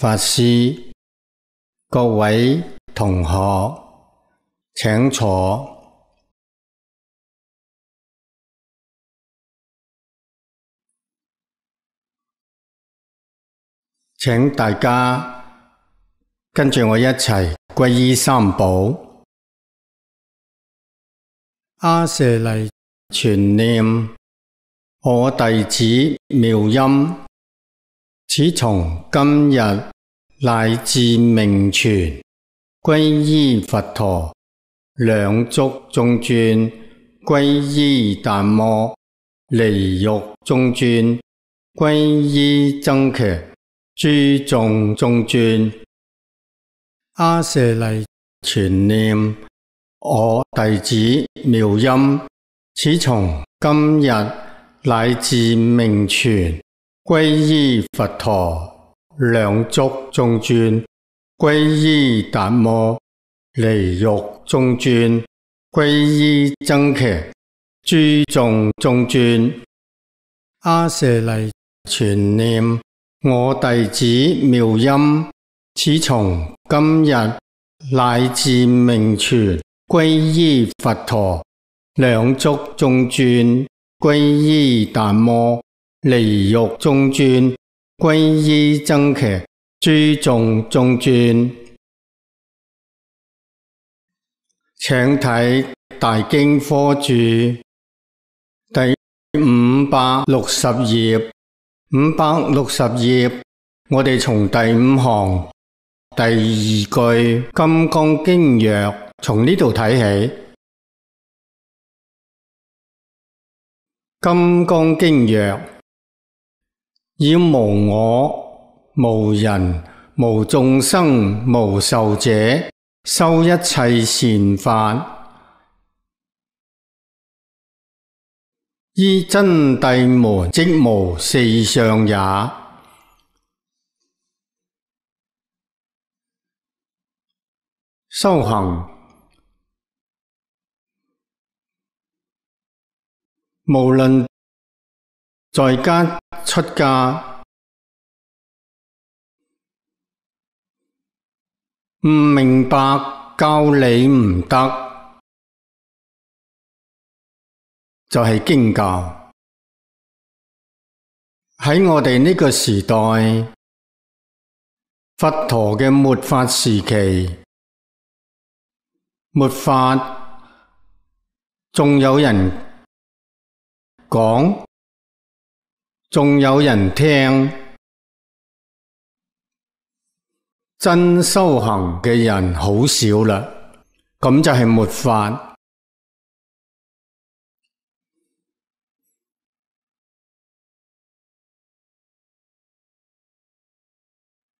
法师，各位同学，请坐，请大家跟住我一齐皈依三宝。阿舍利全念，我弟子妙音。此从今日乃至明存，皈依佛陀，两足中尊，皈依达摩，离欲中尊，皈依僧伽，诸众中尊，阿舍利全念我弟子妙音，此从今日乃至明存。皈依佛陀，两足中尊；皈依达摩，离欲中尊；皈依僧伽，诸众中尊。阿舍利，全念我弟子妙音，此从今日乃至命存，皈依佛陀，两足中尊；皈依达摩。离欲中转，归依真剎，诸众中转，请睇大经科注第五百六十页，五百六十页，我哋从第五行第二句《金刚经》若从呢度睇起，《金刚经》若。以无我、无人、无众生、无受者，修一切善法，依真谛摩即无四相也。修行，无论。在家出家唔明白教你唔得，就系经教喺我哋呢个时代，佛陀嘅末法时期，末法仲有人讲。仲有人听真修行嘅人好少啦，咁就系末法，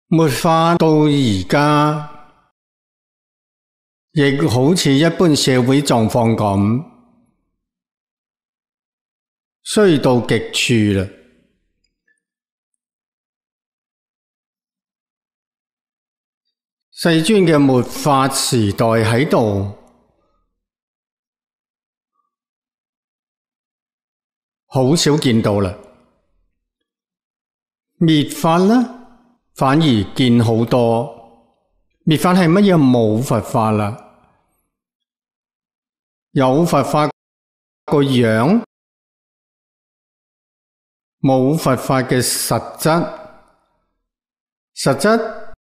末法到而家，亦好似一般社会状况咁，衰到极处啦。世尊嘅末法时代喺度，好少见到啦。灭法呢，反而见好多。灭法系乜嘢？冇佛法啦，有佛法个样，冇佛法嘅实质，实质。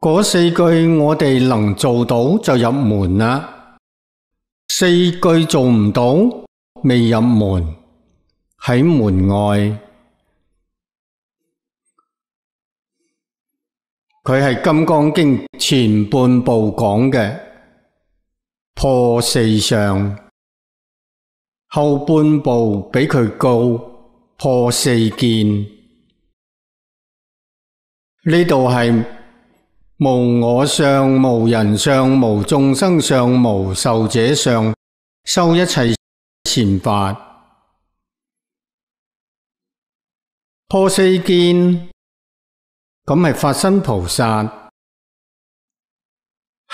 嗰四句我哋能做到就入门啦，四句做唔到未入门，喺门外。佢系《金刚经》前半部讲嘅破四相，后半部比佢高破四见，呢度系。无我相、无人相、无众生相、无受者相，修一切善法，破四见，咁系发身菩萨，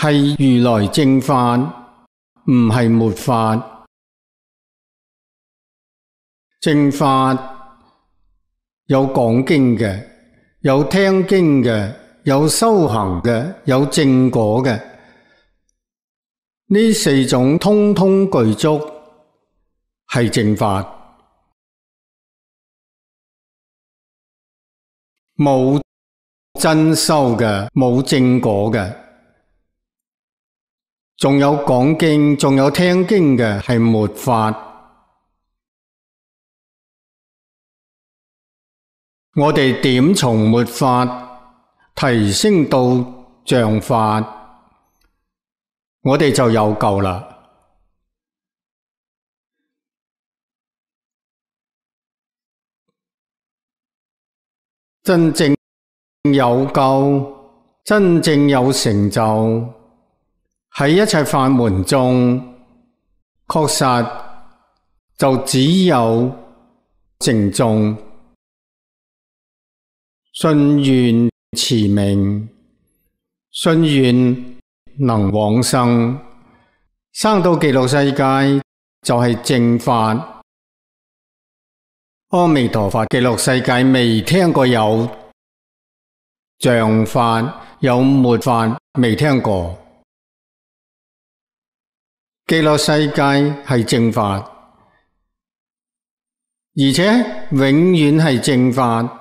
系如来正法，唔系末法，正法有讲经嘅，有听经嘅。有修行嘅，有正果嘅，呢四种通通具足系正法。冇真修嘅，冇正果嘅，仲有讲经，仲有听经嘅系没法。我哋点从没法？提升到像法，我哋就有救啦。真正有救，真正有成就，喺一切法门中，确实就只有净重。信愿。持名，信愿能往生，生到极乐世界就系正法。阿弥陀佛，极乐世界未听过有像法，有末法，未听过。极乐世界系正法，而且永远系正法。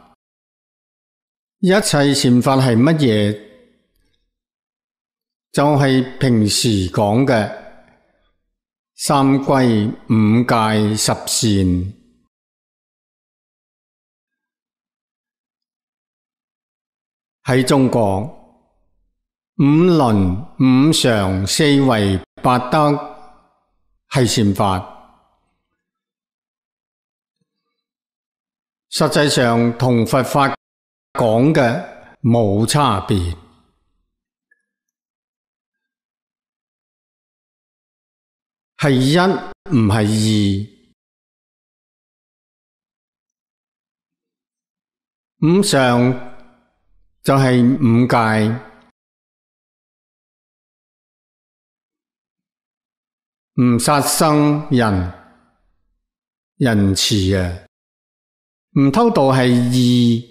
一切禅法系乜嘢？就系平时讲嘅三规五戒十善。喺中国五伦五常四维八德系禅法。实际上同佛法。讲嘅冇差别，系一唔系二？五常就系五戒，唔杀生、人仁慈啊，唔偷盗系二。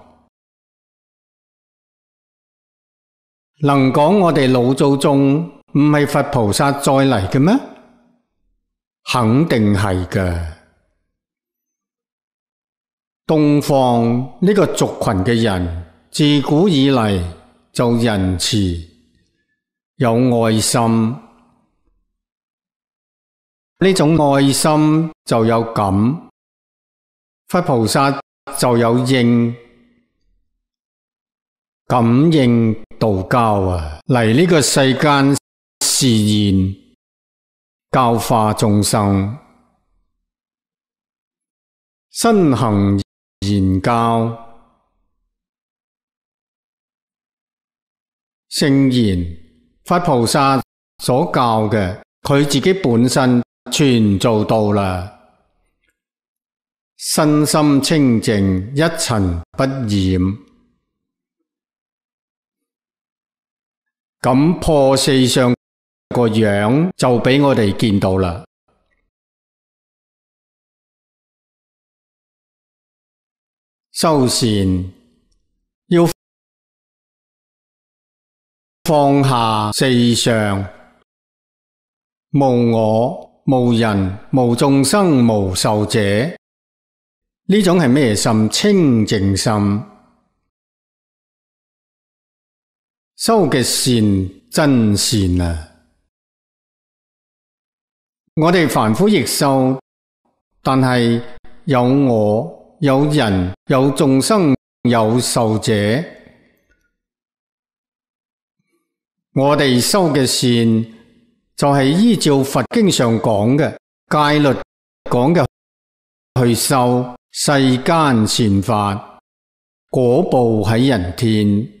能讲我哋老祖宗唔系佛菩萨再嚟嘅咩？肯定系嘅。洞房呢个族群嘅人自古以嚟就仁慈有爱心，呢种爱心就有感，佛菩萨就有应感应。道教啊嚟呢个世间示现教化众生，身行言教圣言，佛菩萨所教嘅，佢自己本身全做到啦，身心清净，一尘不染。咁破四相个样就俾我哋见到啦。修善要放下四相，无我、无人、无众生、无受者，呢种系咩心？清净心。修嘅善真善啊！我哋凡夫亦修，但系有我、有人、有众生、有受者。我哋修嘅善就系依照佛经上讲嘅戒律讲嘅去修世间善法，果报喺人天。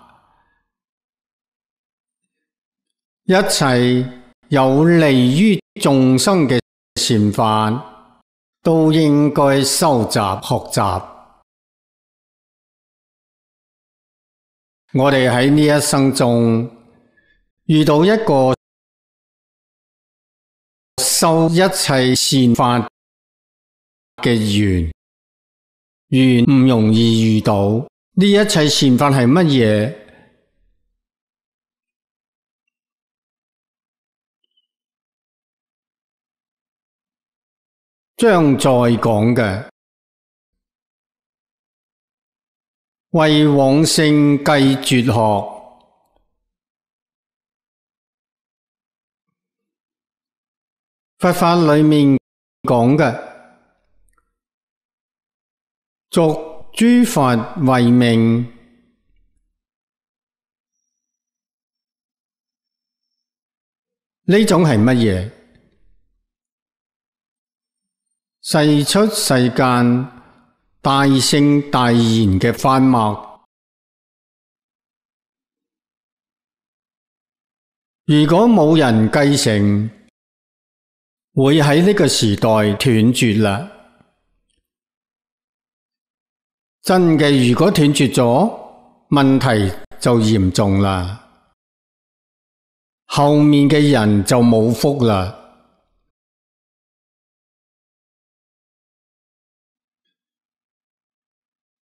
一切有利于众生嘅善法都应该收集学习。我哋喺呢一生中遇到一个修一切善法嘅缘，缘唔容易遇到。呢一切善法系乜嘢？将再讲嘅为往圣继绝学，佛法里面讲嘅作诸佛为名，呢种系乜嘢？世出世间大圣大贤嘅法脉，如果冇人继承，会喺呢个时代断绝啦。真嘅，如果断绝咗，问题就严重啦，后面嘅人就冇福啦。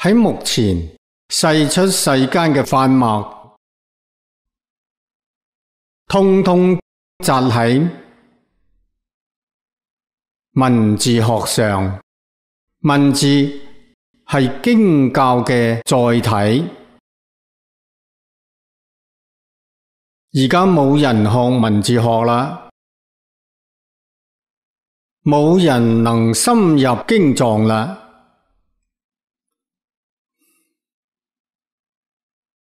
喺目前，世出世间嘅泛墨，通通集喺文字学上。文字系经教嘅载体，而家冇人学文字学啦，冇人能深入经藏啦。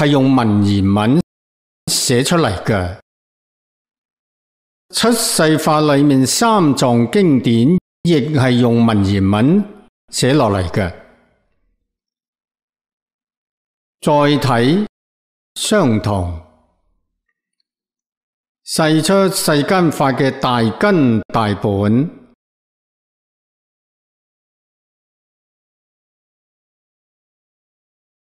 系用文言文写出嚟嘅，出世法里面三藏经典亦系用文言文写落嚟嘅，再睇相同，世出世间法嘅大根大本。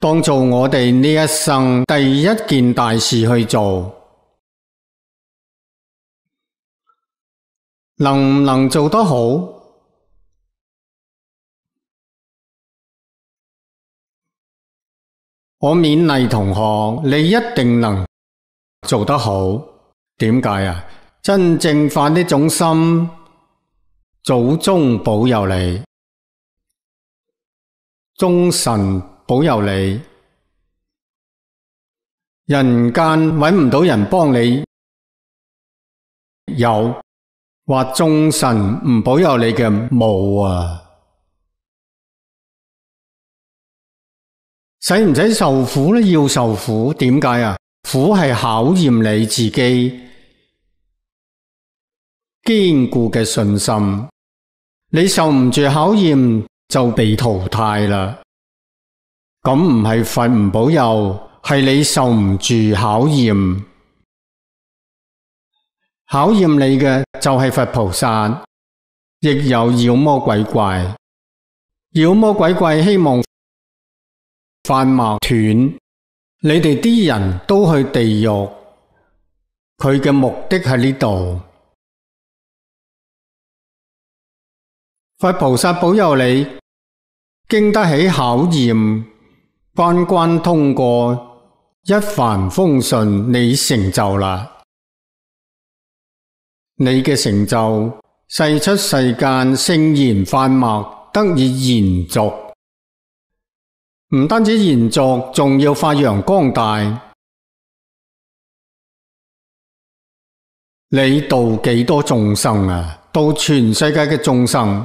当做我哋呢一生第一件大事去做，能唔能做得好？我勉励同学，你一定能做得好。点解啊？真正发呢种心，祖宗保佑你，忠臣保佑你，人间揾唔到人帮你，有或众神唔保佑你嘅冇啊！使唔使受苦呢？要受苦，点解啊？苦系考验你自己坚固嘅信心，你受唔住考验，就被淘汰啦。咁唔系佛唔保佑，系你受唔住考验。考验你嘅就系佛菩萨，亦有妖魔鬼怪。妖魔鬼怪希望犯矛断，你哋啲人都去地狱。佢嘅目的喺呢度。佛菩萨保佑你，经得起考验。关关通过，一帆风顺，你成就啦！你嘅成就世出世间圣贤发脉得以延续，唔单止延续，仲要发扬光大。你度几多众生啊？度全世界嘅众生。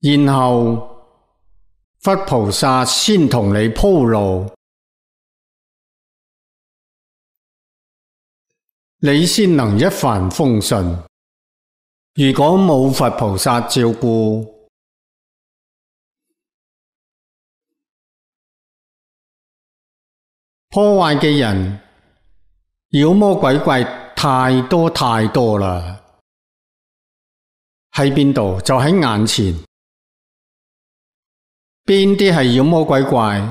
然后佛菩萨先同你铺路，你先能一帆风顺。如果冇佛菩萨照顾，破坏嘅人、妖魔鬼怪太多太多啦，喺边度？就喺眼前。边啲系妖魔鬼怪？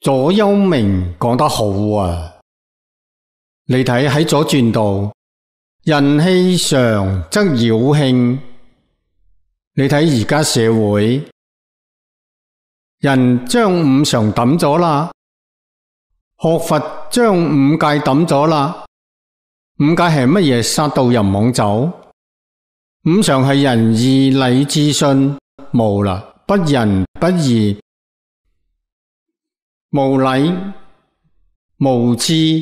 左丘明讲得好啊！你睇喺左转度，人气常则妖幸。你睇而家社会，人将五常抌咗啦，学佛将五戒抌咗啦。五戒系乜嘢？杀到人妄走。五常系仁义礼智信，无啦，不仁不义，无礼无智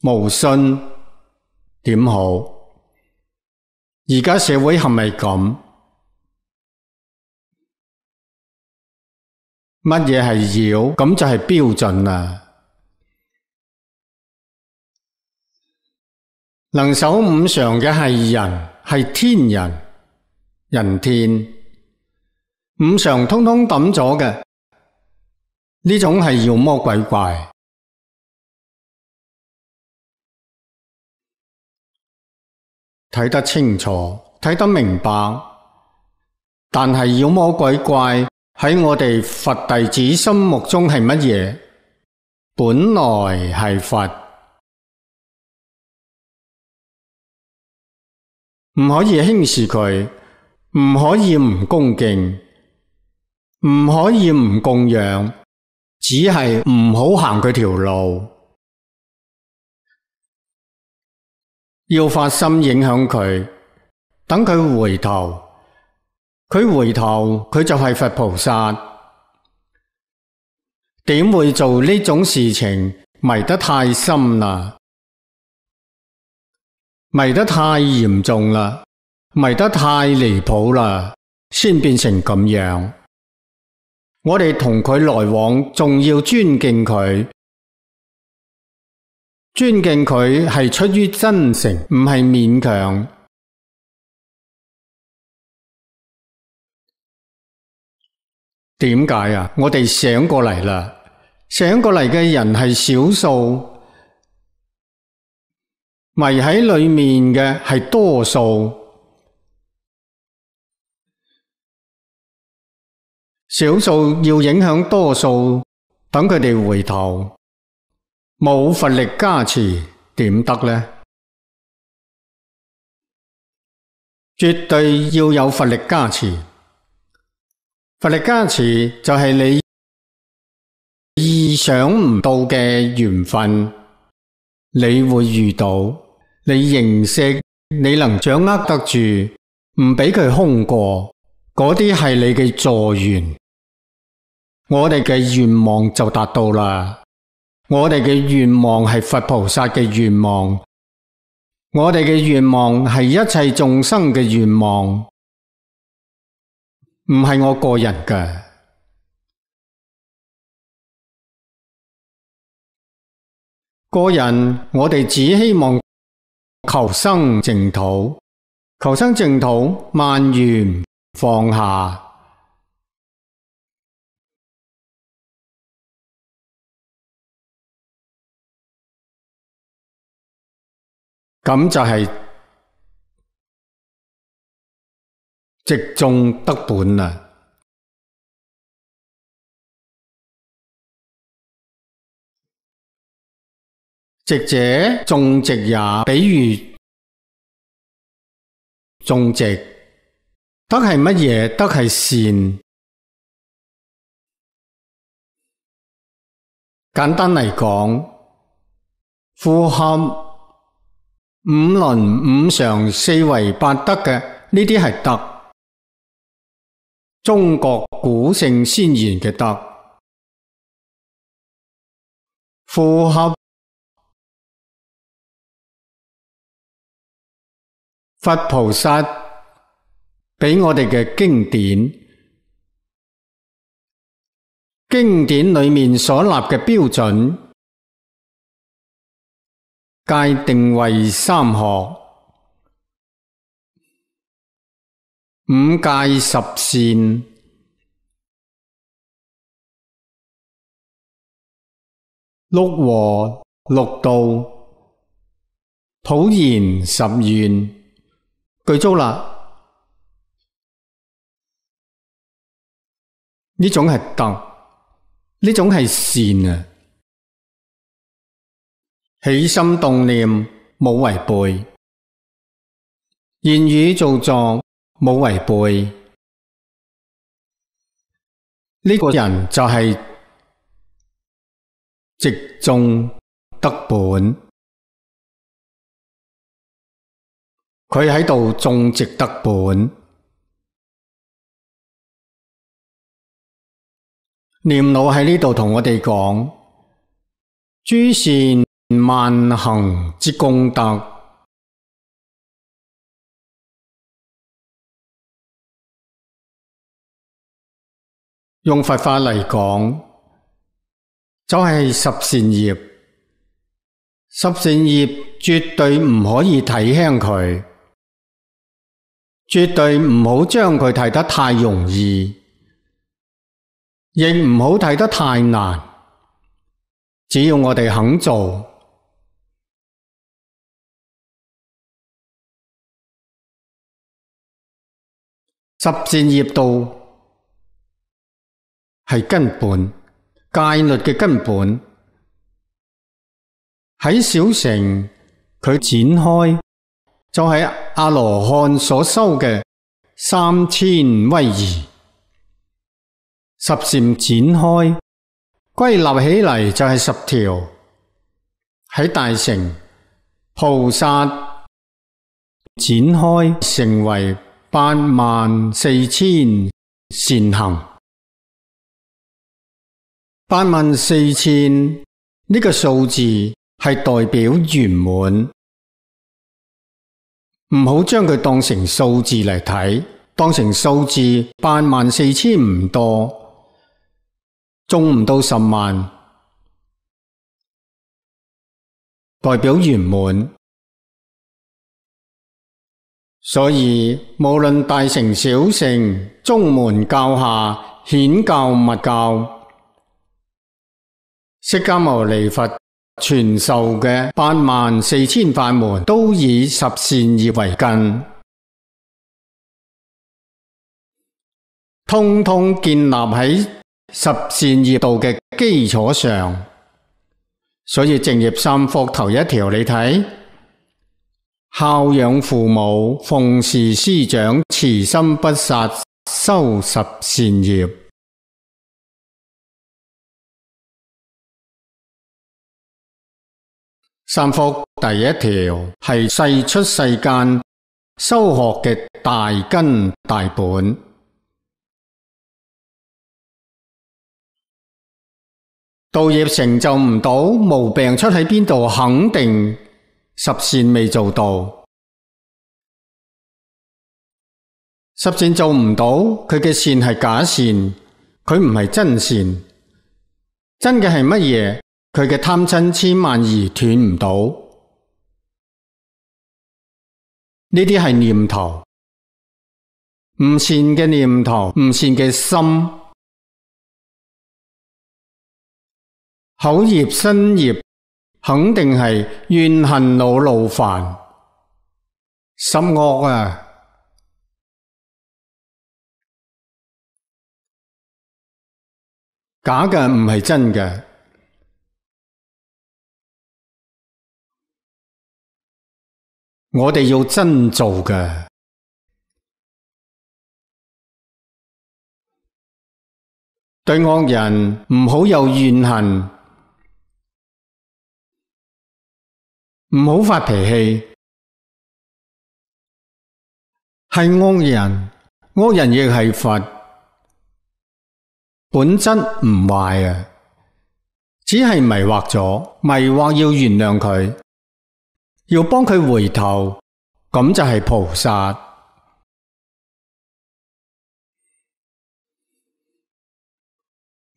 无信，点好？而家社会系咪咁？乜嘢系妖？咁就系标准啦。能守五常嘅系人。系天人、人天、五常，通通抌咗嘅呢种系妖魔鬼怪。睇得清楚，睇得明白，但系妖魔鬼怪喺我哋佛弟子心目中系乜嘢？本来系佛。唔可以轻视佢，唔可以唔恭敬，唔可以唔供养，只系唔好行佢条路。要发心影响佢，等佢回头。佢回头，佢就系佛菩萨。点会做呢种事情？迷得太深啦！迷得太严重啦，迷得太离谱啦，先变成咁样。我哋同佢来往，仲要尊敬佢，尊敬佢系出于真诚，唔系勉强。点解啊？我哋醒过嚟啦，醒过嚟嘅人系少数。迷喺里面嘅系多数，少数要影响多数，等佢哋回头，冇佛力加持点得咧？绝对要有佛力加持，佛力加持就系你意想唔到嘅缘分，你会遇到。你认识你能掌握得住，唔俾佢空过，嗰啲系你嘅助缘，我哋嘅愿望就达到啦。我哋嘅愿望系佛菩萨嘅愿望，我哋嘅愿望系一切众生嘅愿望，唔系我个人嘅个人，我哋只希望。求生净土，求生净土，万缘放下，咁就系即种得本啦。直者种植也，比如种植德系乜嘢？德系善，简单嚟讲，符合五伦五常四维八德嘅呢啲系德。中国古圣先贤嘅德，符合。佛菩萨俾我哋嘅经典，经典里面所立嘅标准，界定为三学、五戒、十善、六和六道，普贤十愿。举足啦！呢种系德，呢种系善啊！起心动念冇违背，言语造作冇违背，呢个人就系直中得本。佢喺度种植得本念老喺呢度同我哋讲，诸善万行之功德，用佛法嚟讲，就系十善业，十善业绝对唔可以睇轻佢。绝对唔好将佢睇得太容易，亦唔好睇得太难。只要我哋肯做，十善业道系根本戒律嘅根本。喺小城，佢展开。就系阿罗汉所修嘅三千威仪，十禅展开归立起嚟就系十条，喺大城菩萨展开成为八万四千善行，八万四千呢个数字系代表圆满。唔好将佢当成数字嚟睇，当成数字，八万四千唔多，中唔到十万，代表圆满。所以无论大城小城，中门、教下、显教、密教，释迦牟尼佛。传授嘅八万四千法门，都以十善业为根，通通建立喺十善业道嘅基础上。所以正业三福头一条，你睇孝养父母，奉事师长，慈心不杀，修十善业。三福第一条系世出世间修学嘅大根大本，道业成就唔到，毛病出喺边度？肯定十善未做到，十善做唔到，佢嘅善系假善，佢唔系真善，真嘅系乜嘢？佢嘅贪嗔千万而断唔到，呢啲系念头，唔善嘅念头，唔善嘅心，口业身业肯定系怨恨恼怒烦，心恶啊，假嘅唔系真嘅。我哋要真做嘅，对恶人唔好有怨恨，唔好发脾气。系恶人，恶人亦系佛，本质唔坏啊，只系迷惑咗，迷惑要原谅佢。要帮佢回头，咁就系菩萨。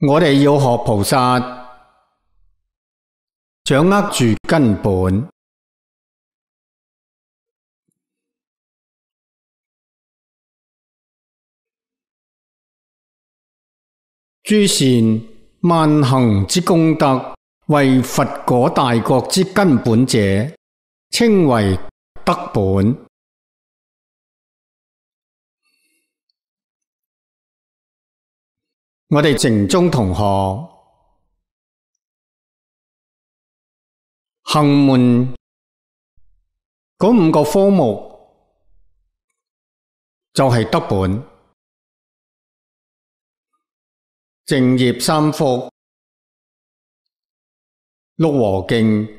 我哋要学菩萨，掌握住根本诸善万行之功德，为佛果大国之根本者。称为德本，我哋静中同学行门嗰五个科目就系德本、正业、三福、六和敬。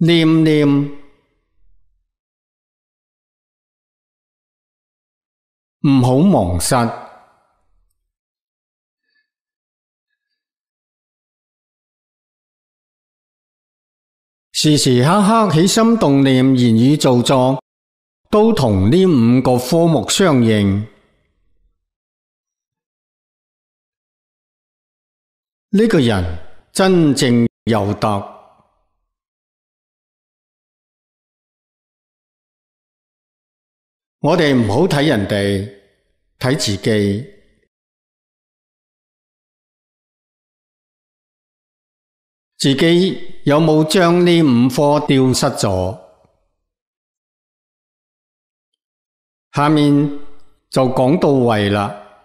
念念唔好忘失，时时刻刻起心动念、言语造作，都同呢五个科目相应。呢个人真正有德。我哋唔好睇人哋，睇自己，自己有冇将呢五科丢失咗？下面就讲到位啦，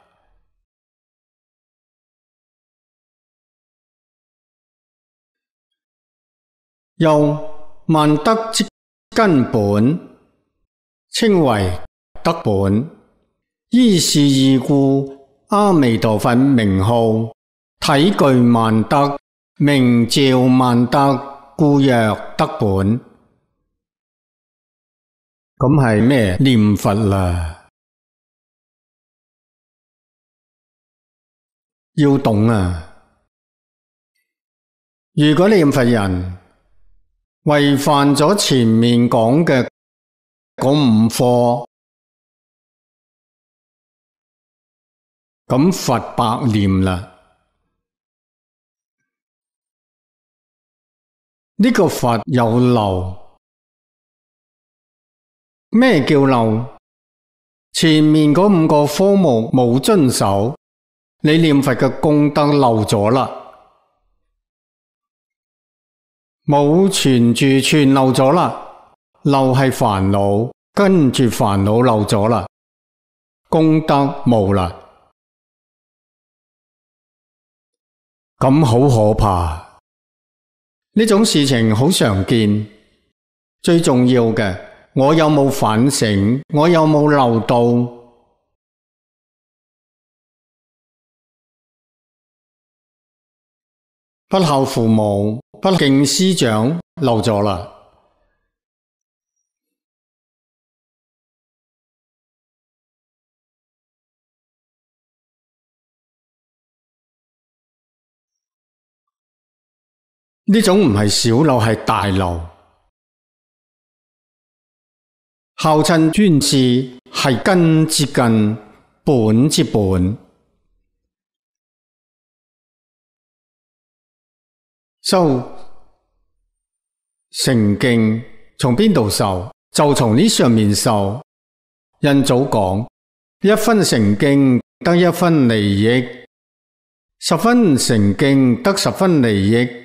用万德之根本。称为德本，依是而故阿弥陀佛名号体具万德，名照万德，故曰德本。咁系咩念佛啦？要懂啊！如果你念佛人违犯咗前面讲嘅，讲五课咁佛百念啦，呢个佛有漏。咩叫漏？前面嗰五个科目冇遵守，你念佛嘅功德漏咗啦，冇存住，全漏咗啦。漏系烦恼，跟住烦恼漏咗啦，功德冇啦，咁好可怕。呢种事情好常见，最重要嘅，我有冇反省？我有冇漏到？不孝父母，不敬师长，漏咗啦。呢种唔系小漏，系大漏。孝亲尊师系根接根，本接本。受成敬从边度受？就从呢上面受。印祖讲：一分成敬得一分利益，十分成敬得十分利益。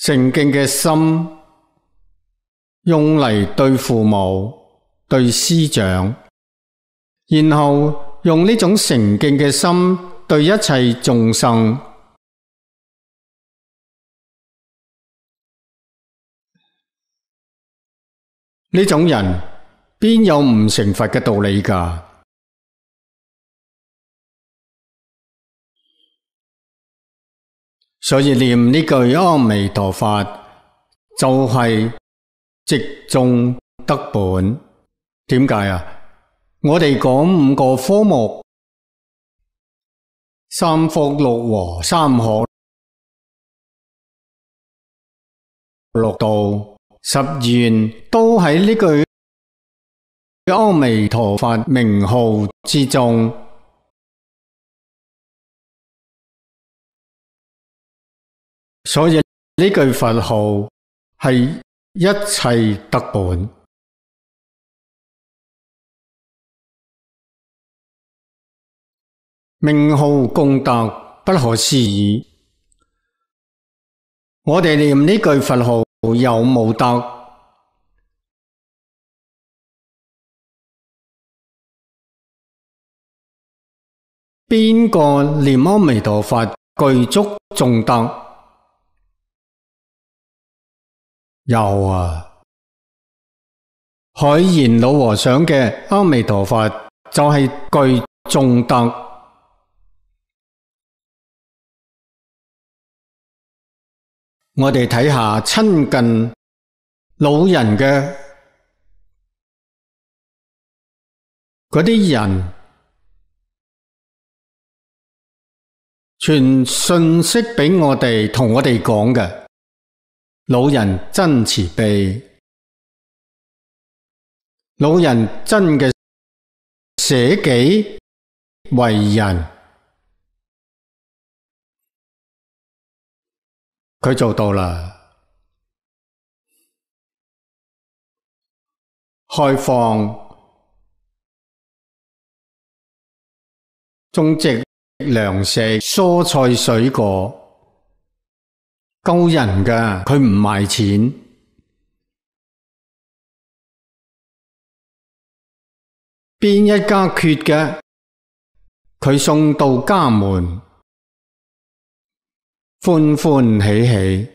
诚敬嘅心用嚟对父母、对师长，然后用呢种诚敬嘅心对一切众生，呢种人边有唔成佛嘅道理㗎？所以念呢句阿弥陀佛就系直中得本，点解啊？我哋讲五个科目，三福六和三学六道，十愿都喺呢句阿弥陀佛名号之中。所以呢句佛号系一切得本，名号功德不可思议。我哋念呢句佛号有冇得？边个念阿弥陀佛具足众得？有啊，海贤老和尚嘅阿弥陀佛就系具众德。我哋睇下亲近老人嘅嗰啲人，传信息俾我哋，同我哋讲嘅。老人真慈悲，老人真嘅舍己为人，佢做到啦！开放种植粮食、蔬菜、水果。救人嘅，佢唔卖钱。边一家缺嘅，佢送到家门，欢欢喜喜，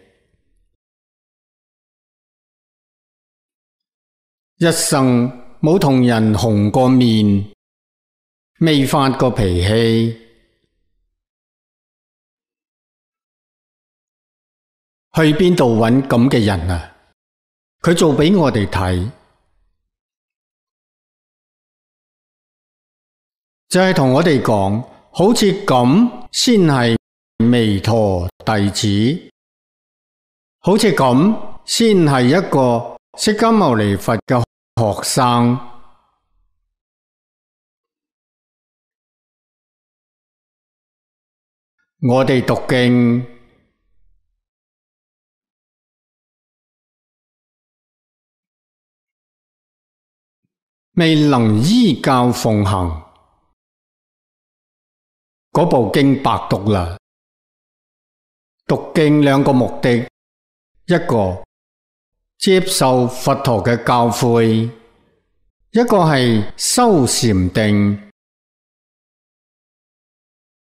一生冇同人红过面，未发过脾气。去边度揾咁嘅人啊？佢做俾我哋睇，就系同我哋讲，好似咁先系弥陀弟子，好似咁先系一个释迦牟尼佛嘅学生。我哋读经。未能依教奉行，嗰部经白读啦。读经两个目的，一个接受佛陀嘅教诲，一个系修禅定。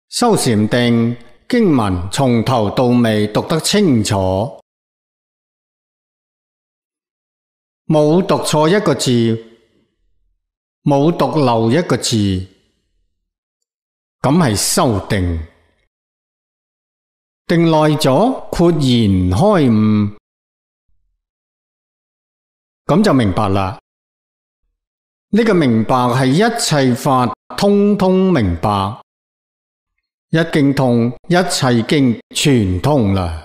修禅定经文从头到尾读得清楚，冇读错一个字。冇读漏一个字，咁系修定定耐咗，豁然开悟，咁就明白啦。呢个明白系一切法通通明白，一经通，一切经全通啦。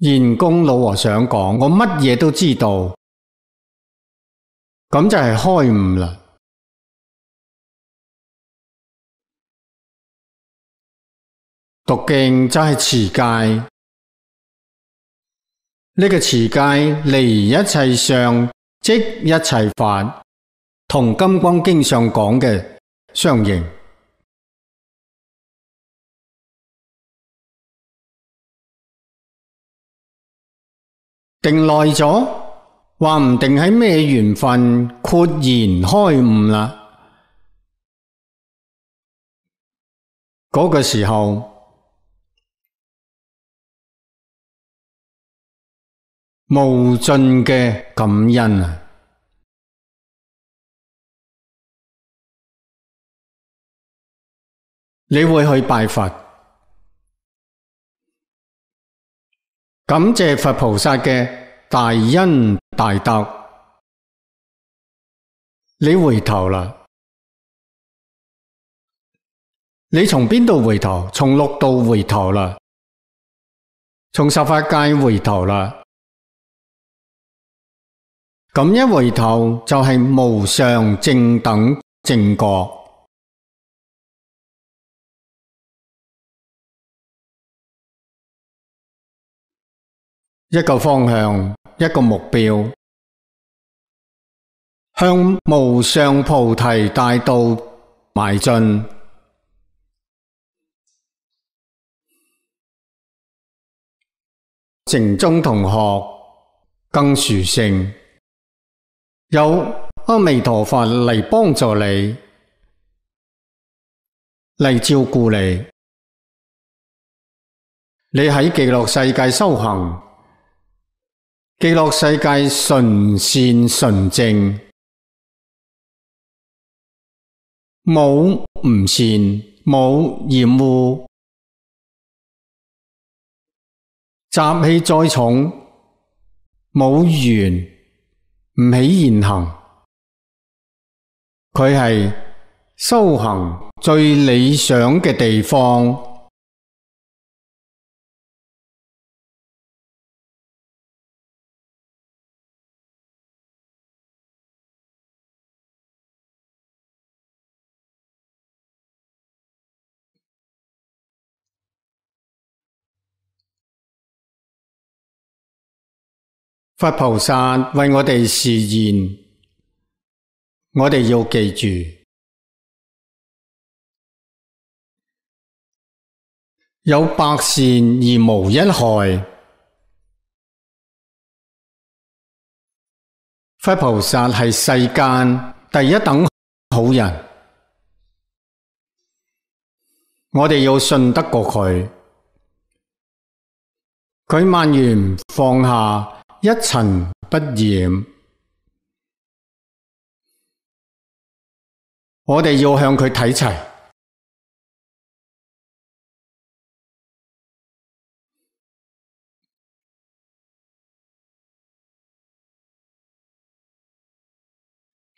贤公老和尚讲：，我乜嘢都知道。咁就系开悟啦，读经就系持戒，呢个持戒离一切相，即一切法，同金刚经上讲嘅相应，定耐咗。话唔定喺咩缘分豁然开悟啦，嗰个时候无尽嘅感恩啊，你会去拜佛，感谢佛菩萨嘅。大恩大德，你回头啦！你从边度回头？从六道回头啦，从十法界回头啦。咁一回头就系无上正等正觉一个方向。一个目标，向无上菩提大道迈进。城中同学更殊胜，有阿弥陀佛嚟帮助你，嚟照顾你。你喺极乐世界修行。记录世界纯善纯正，冇唔善，冇厌恶，习气再重，冇完，唔起言行，佢系修行最理想嘅地方。佛菩萨为我哋示现，我哋要记住有百善而无一害。佛菩萨系世间第一等好人，我哋要信得过佢，佢万缘放下。一尘不染，我哋要向佢睇齐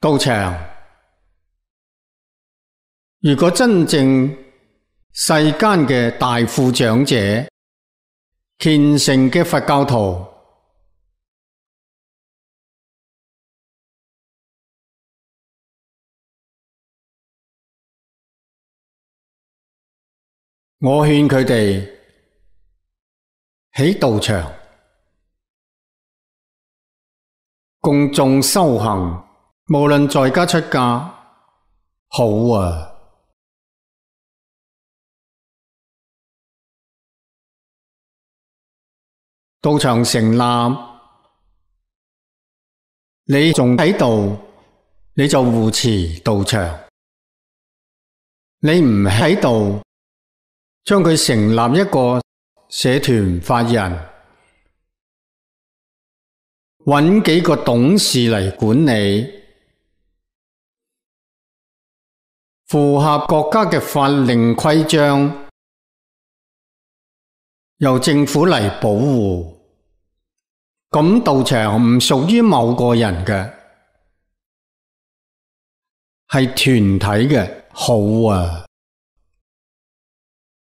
高场。如果真正世间嘅大富长者、虔诚嘅佛教徒。我劝佢哋喺道场共众修行，无论在家出家，好啊！道场成立，你仲喺度，你就护持道场；你唔喺度。将佢成立一个社团法人，揾几个董事嚟管理，符合国家嘅法令规章，由政府嚟保护。咁道场唔属于某个人嘅，系团体嘅好啊！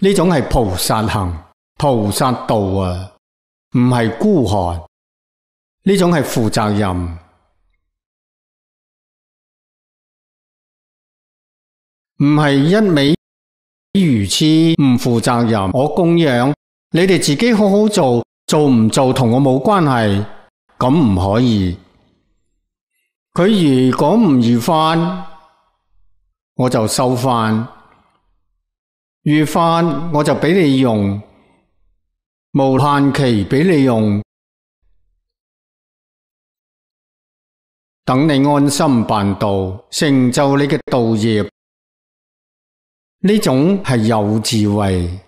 呢种系菩萨行、菩萨道啊，唔系孤寒。呢种系负责任，唔系一味如此唔负责任。我供养你哋自己好好做，做唔做同我冇关系，咁唔可以。佢如果唔如翻，我就收翻。如法我就俾你用，无限期俾你用，等你安心办道，成就你嘅道业。呢种系有智慧，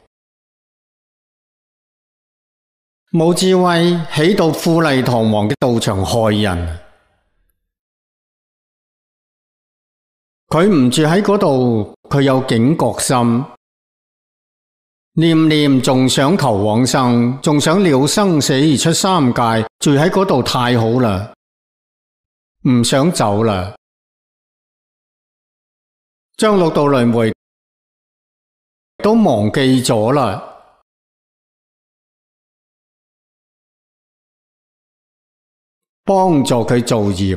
冇智慧喺度富丽堂皇嘅道场害人。佢唔住喺嗰度，佢有警觉心。念念仲想求往生，仲想了生死而出三界，住喺嗰度太好啦，唔想走啦，将六道轮回都忘记咗啦，帮助佢造业，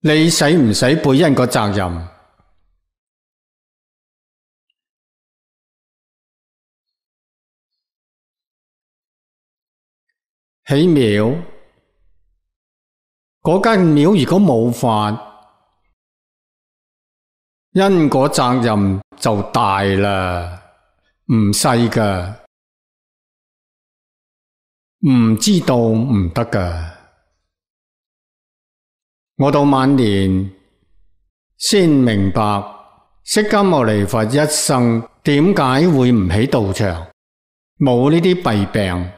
你使唔使背因个责任？起庙，嗰间庙如果冇法，因果责任就大啦，唔细噶，唔知道唔得噶。我到晚年先明白释迦牟尼佛一生点解会唔起道场，冇呢啲弊病。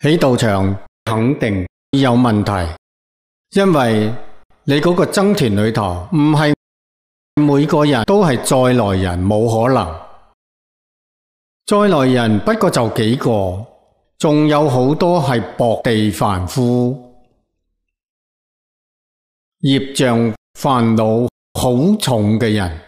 起道场肯定有问题，因为你嗰个僧团里头唔系每个人都系在来人，冇可能。在来人不过就几个，仲有好多系薄地凡夫，业障烦恼好重嘅人。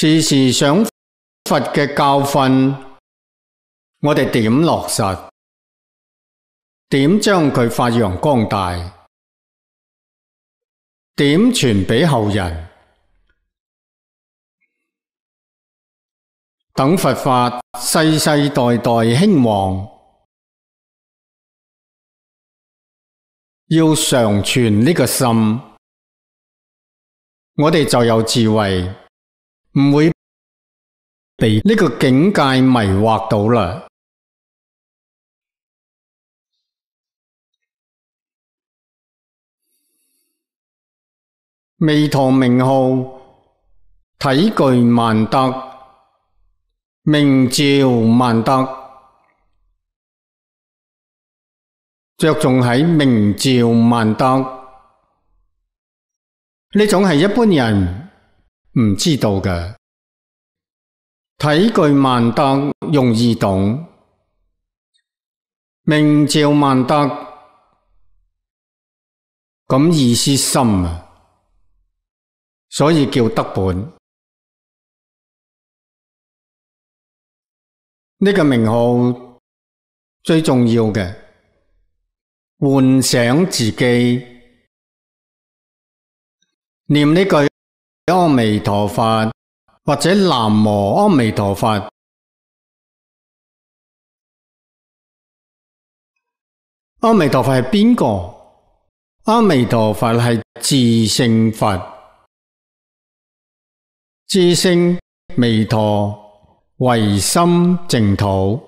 时时想佛嘅教训，我哋点落实？点将佢发扬光大？点传俾后人？等佛法世世代代兴旺，要常存呢个心，我哋就有智慧。唔会被呢个境界迷惑到啦。未堂名号，体具万德，明照万德，着重喺明照万德呢种系一般人。唔知道嘅，睇句万德容易懂，明照万德咁意思深啊，所以叫德本呢个名号最重要嘅，唤醒自己念呢句。阿弥陀佛，或者南无阿弥陀佛。阿弥陀佛系边个？阿弥陀佛系自性佛，自性弥陀，唯心净土。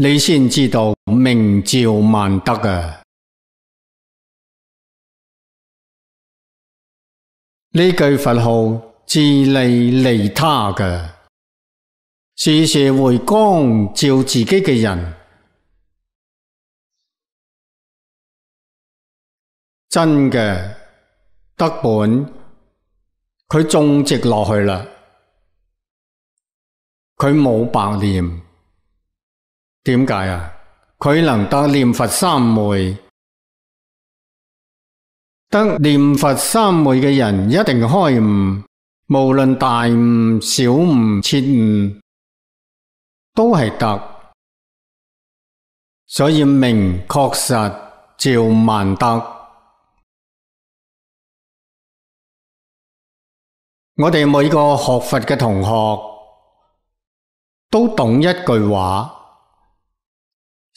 你先知道明照万德啊！呢句佛号，自利利他嘅是社会光照自己嘅人，真嘅德本佢种植落去啦，佢冇白念。点解啊？佢能得念佛三昧，得念佛三昧嘅人一定开悟，无论大悟、小悟、切悟，都系得。所以明确实照万德。我哋每个学佛嘅同学都懂一句话。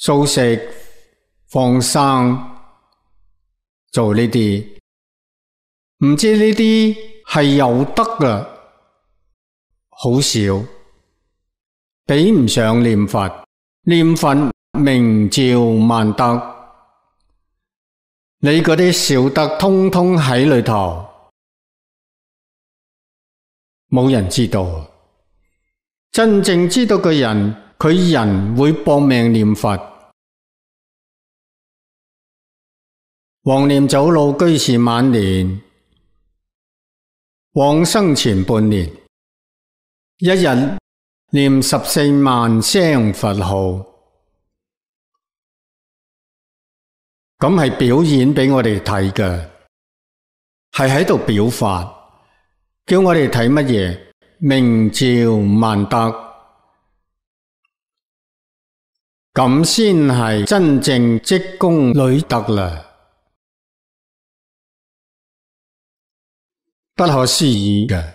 素食、放生、做呢啲，唔知呢啲系有德嘅，好少，比唔上念佛。念佛明照万德，你嗰啲小德通通喺里头，冇人知道，真正知道嘅人。佢人会搏命念佛，黄念走老居士晚年往生前半年，一日念十四万声佛号，咁系表演俾我哋睇嘅，系喺度表法，叫我哋睇乜嘢？明照万德。咁先系真正积功累德啦，不可思议嘅。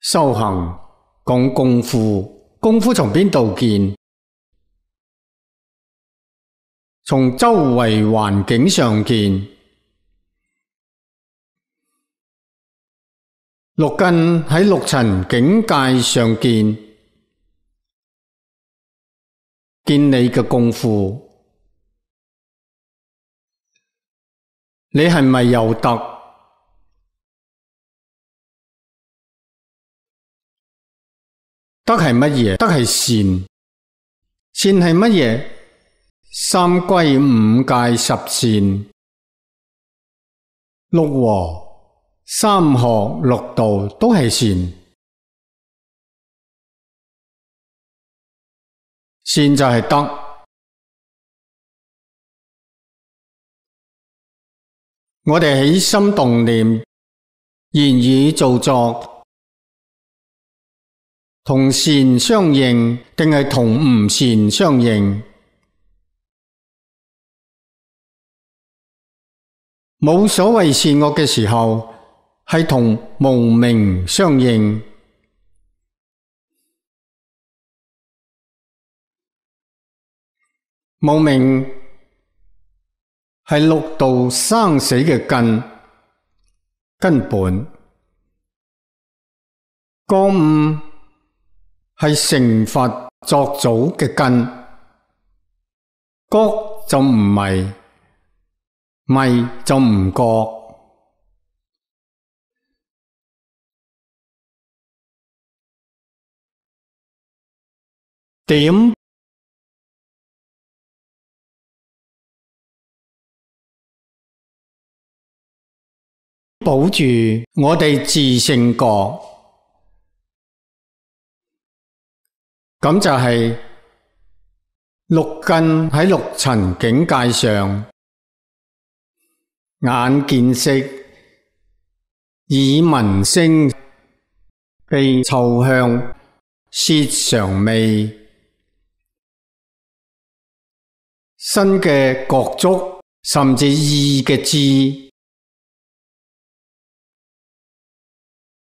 修行讲功夫，功夫从边度见？从周围环境上见。六根喺六尘境界上见，见你嘅功夫，你系咪有得？得系乜嘢？得系善，善系乜嘢？三归五戒十善，六和。三学六道都系善，善就系德。我哋起心动念、言语造作，同善相应定系同唔善相应，冇所谓善恶嘅时候。系同无名相应，无名系六道生死嘅根根本，觉悟系成佛作祖嘅根，觉就唔迷，迷就唔觉。点保住我哋自性觉？咁就系六根喺六层境界上，眼见色，耳闻声，鼻臭香，舌尝味。新嘅国足，甚至义嘅知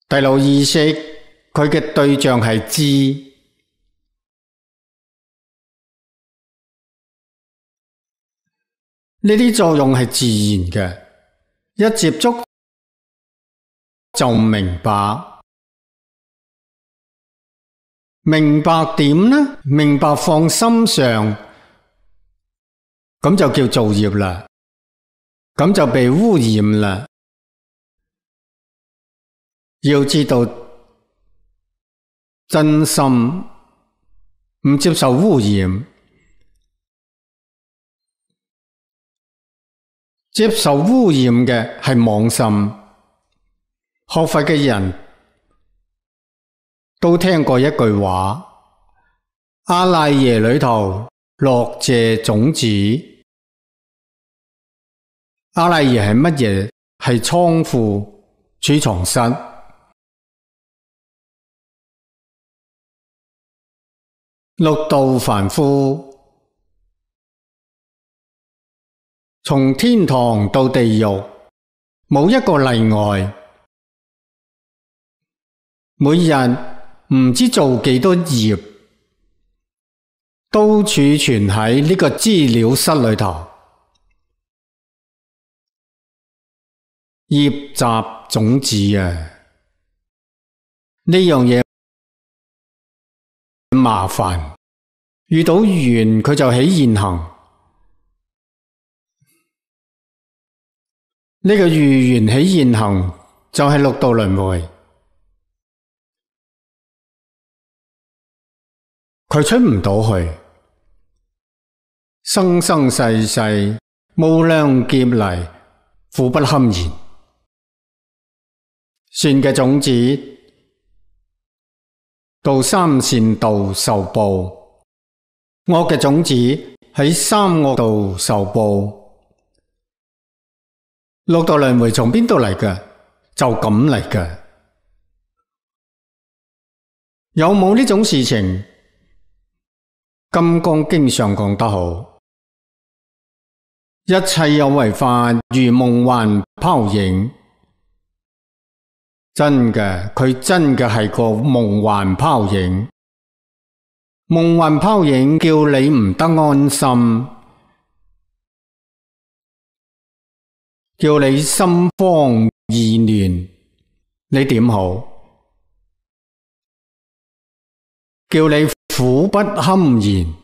第六意识，佢嘅对象系知呢啲作用系自然嘅，一接触就明白，明白点呢？明白放心上。咁就叫造业啦，咁就被污染啦。要知道真心唔接受污染，接受污染嘅系妄心。学佛嘅人都听过一句话：阿赖耶里头。落谢种子，阿赖耶系乜嘢？系仓库储藏室。六道凡夫，从天堂到地狱，冇一个例外。每日唔知做几多业。都储存喺呢个资料室里头，叶集种子啊，呢样嘢麻烦。遇到缘佢就起现行，呢个遇缘起现行就系六道轮回，佢出唔到去。生生世世，无量劫嚟，苦不堪言。善嘅种子到三善道受报，恶嘅种子喺三恶道受报。六道轮回从边度嚟嘅？就咁嚟嘅。有冇呢种事情？金刚经上讲得好。一切有为法，如梦幻泡影。真嘅，佢真嘅系个梦幻泡影。梦幻泡影叫你唔得安心，叫你心慌意乱，你点好？叫你苦不堪言。